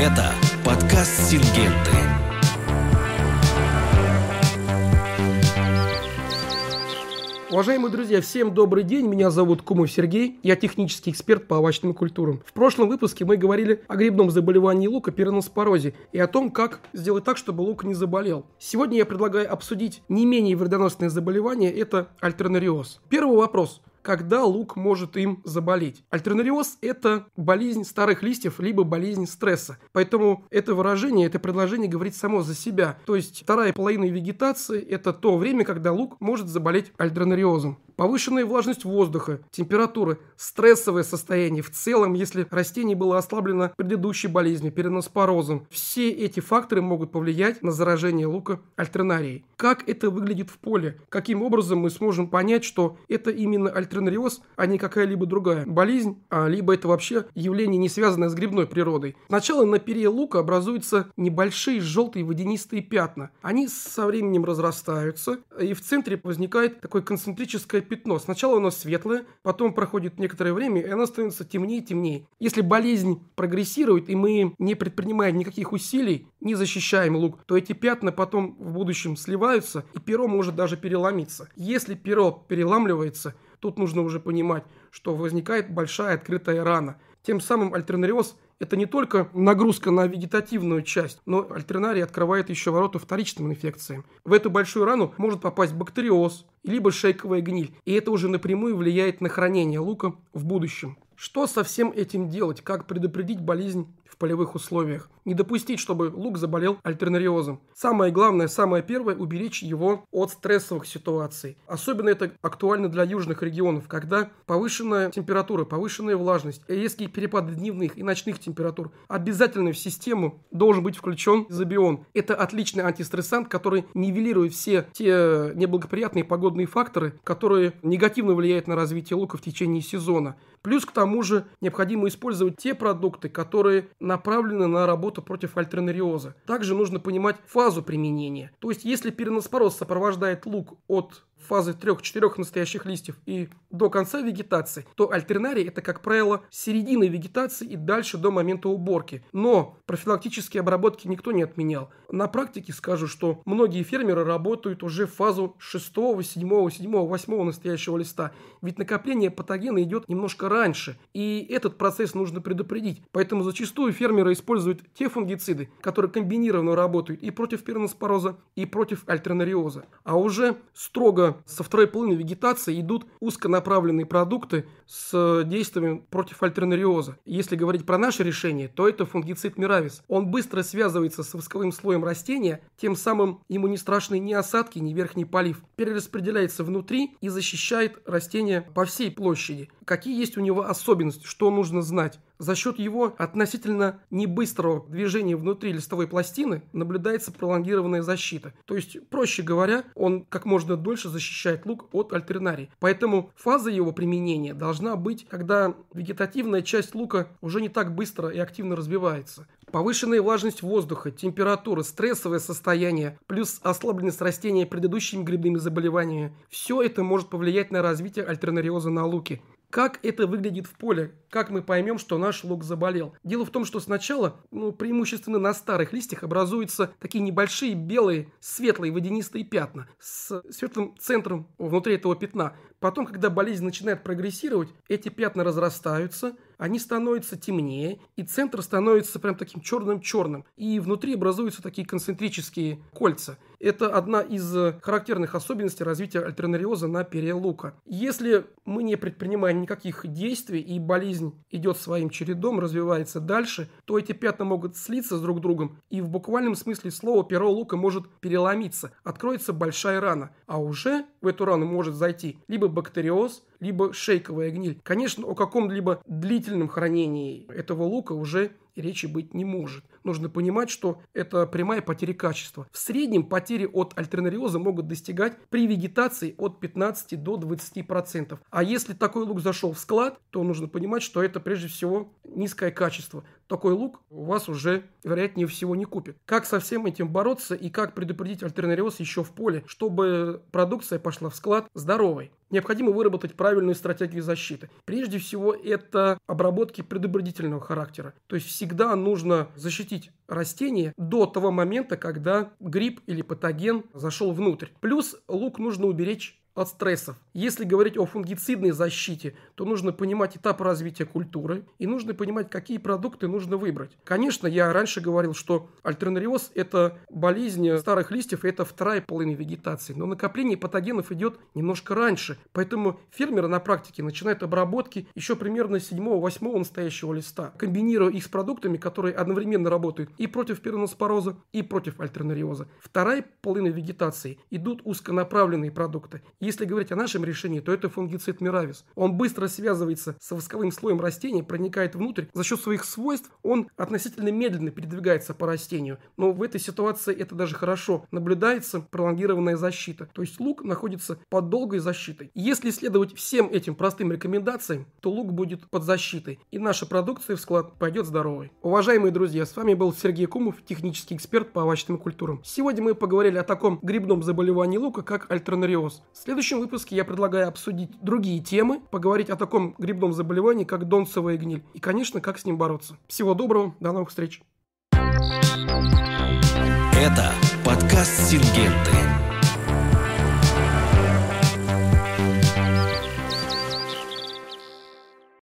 Это подкаст «Сингенты». Уважаемые друзья, всем добрый день. Меня зовут Кумов Сергей. Я технический эксперт по овощным культурам. В прошлом выпуске мы говорили о грибном заболевании лука пираноспорозе и о том, как сделать так, чтобы лук не заболел. Сегодня я предлагаю обсудить не менее вредоносное заболевание – это альтернариоз. Первый вопрос когда лук может им заболеть. Альтернариоз – это болезнь старых листьев, либо болезнь стресса. Поэтому это выражение, это предложение говорит само за себя. То есть вторая половина вегетации – это то время, когда лук может заболеть альтернариозом. Повышенная влажность воздуха, температура, стрессовое состояние в целом, если растение было ослаблено предыдущей болезнью, переноспорозом. Все эти факторы могут повлиять на заражение лука альтернарией. Как это выглядит в поле? Каким образом мы сможем понять, что это именно альтернария? электроэнергиоз, а не какая-либо другая болезнь, а либо это вообще явление, не связанное с грибной природой. Сначала на перье лука образуются небольшие желтые водянистые пятна. Они со временем разрастаются, и в центре возникает такое концентрическое пятно. Сначала оно светлое, потом проходит некоторое время, и оно становится темнее и темнее. Если болезнь прогрессирует, и мы не предпринимаем никаких усилий, не защищаем лук, то эти пятна потом в будущем сливаются, и перо может даже переломиться. Если перо переламливается, Тут нужно уже понимать, что возникает большая открытая рана – тем самым альтернариоз – это не только нагрузка на вегетативную часть, но альтернарий открывает еще ворота вторичным инфекциям. В эту большую рану может попасть бактериоз, либо шейковая гниль, и это уже напрямую влияет на хранение лука в будущем. Что со всем этим делать? Как предупредить болезнь в полевых условиях? Не допустить, чтобы лук заболел альтернариозом. Самое главное, самое первое – уберечь его от стрессовых ситуаций. Особенно это актуально для южных регионов, когда повышенная температура, повышенная влажность, резкий перепады дневных и ночных температур, обязательно в систему должен быть включен изобион. Это отличный антистрессант, который нивелирует все те неблагоприятные погодные факторы, которые негативно влияют на развитие лука в течение сезона. Плюс к тому же необходимо использовать те продукты, которые направлены на работу против альтернариоза. Также нужно понимать фазу применения. То есть если переноспороз сопровождает лук от фазы 3-4 настоящих листьев и до конца вегетации, то альтернарий это, как правило, середина вегетации и дальше до момента уборки. Но профилактические обработки никто не отменял. На практике скажу, что многие фермеры работают уже в фазу 6, 7, 7, 8 настоящего листа. Ведь накопление патогена идет немножко раньше, и этот процесс нужно предупредить. Поэтому зачастую фермеры используют те фунгициды, которые комбинированно работают и против перноспороза, и против альтернариоза. А уже строго со второй половины вегетации идут узконаправленные продукты с действием против альтернариоза. Если говорить про наше решение, то это фунгицид Миравис. Он быстро связывается с восковым слоем растения, тем самым ему не страшны ни осадки, ни верхний полив. Перераспределяется внутри и защищает растение по всей площади. Какие есть у него особенность, что нужно знать. За счет его относительно небыстрого движения внутри листовой пластины наблюдается пролонгированная защита. То есть, проще говоря, он как можно дольше защищает лук от альтернарий. Поэтому фаза его применения должна быть, когда вегетативная часть лука уже не так быстро и активно развивается. Повышенная влажность воздуха, температура, стрессовое состояние, плюс ослабленность растения предыдущими грибными заболеваниями – все это может повлиять на развитие альтернариоза на луке. Как это выглядит в поле? Как мы поймем, что наш лук заболел? Дело в том, что сначала, ну, преимущественно на старых листьях образуются такие небольшие белые, светлые водянистые пятна с светлым центром внутри этого пятна. Потом, когда болезнь начинает прогрессировать, эти пятна разрастаются, они становятся темнее, и центр становится прям таким черным-черным. И внутри образуются такие концентрические кольца – это одна из э, характерных особенностей развития альтернариоза на перелука. Если мы не предпринимаем никаких действий и болезнь идет своим чередом, развивается дальше, то эти пятна могут слиться с друг другом и в буквальном смысле слова перо лука может переломиться, откроется большая рана, а уже в эту рану может зайти либо бактериоз, либо шейковая гниль. Конечно, о каком-либо длительном хранении этого лука уже речи быть не может. Нужно понимать, что это прямая потеря качества. В среднем потери от альтернариоза могут достигать при вегетации от 15 до 20%. А если такой лук зашел в склад, то нужно понимать, что это прежде всего низкое качество такой лук у вас уже, вероятнее всего, не купит. Как со всем этим бороться и как предупредить альтернариоз еще в поле, чтобы продукция пошла в склад здоровой? Необходимо выработать правильную стратегию защиты. Прежде всего, это обработки предупредительного характера. То есть всегда нужно защитить растение до того момента, когда гриб или патоген зашел внутрь. Плюс лук нужно уберечь от стрессов. Если говорить о фунгицидной защите, то нужно понимать этап развития культуры и нужно понимать, какие продукты нужно выбрать. Конечно, я раньше говорил, что альтернариоз – это болезнь старых листьев, это вторая половина вегетации, но накопление патогенов идет немножко раньше, поэтому фермеры на практике начинают обработки еще примерно 7-8 настоящего листа, комбинируя их с продуктами, которые одновременно работают и против пероноспороза, и против альтернариоза. Вторая половина вегетации идут узконаправленные продукты. Если говорить о нашем решении, то это фунгицид миравис. Он быстро связывается с восковым слоем растения, проникает внутрь. За счет своих свойств он относительно медленно передвигается по растению. Но в этой ситуации это даже хорошо. Наблюдается пролонгированная защита. То есть лук находится под долгой защитой. Если следовать всем этим простым рекомендациям, то лук будет под защитой. И наша продукция в склад пойдет здоровой. Уважаемые друзья, с вами был Сергей Кумов, технический эксперт по овощным культурам. Сегодня мы поговорили о таком грибном заболевании лука, как альтернариоз следующем выпуске я предлагаю обсудить другие темы, поговорить о таком грибном заболевании, как донцевая гниль, и, конечно, как с ним бороться. Всего доброго, до новых встреч! Это подкаст Сингенты.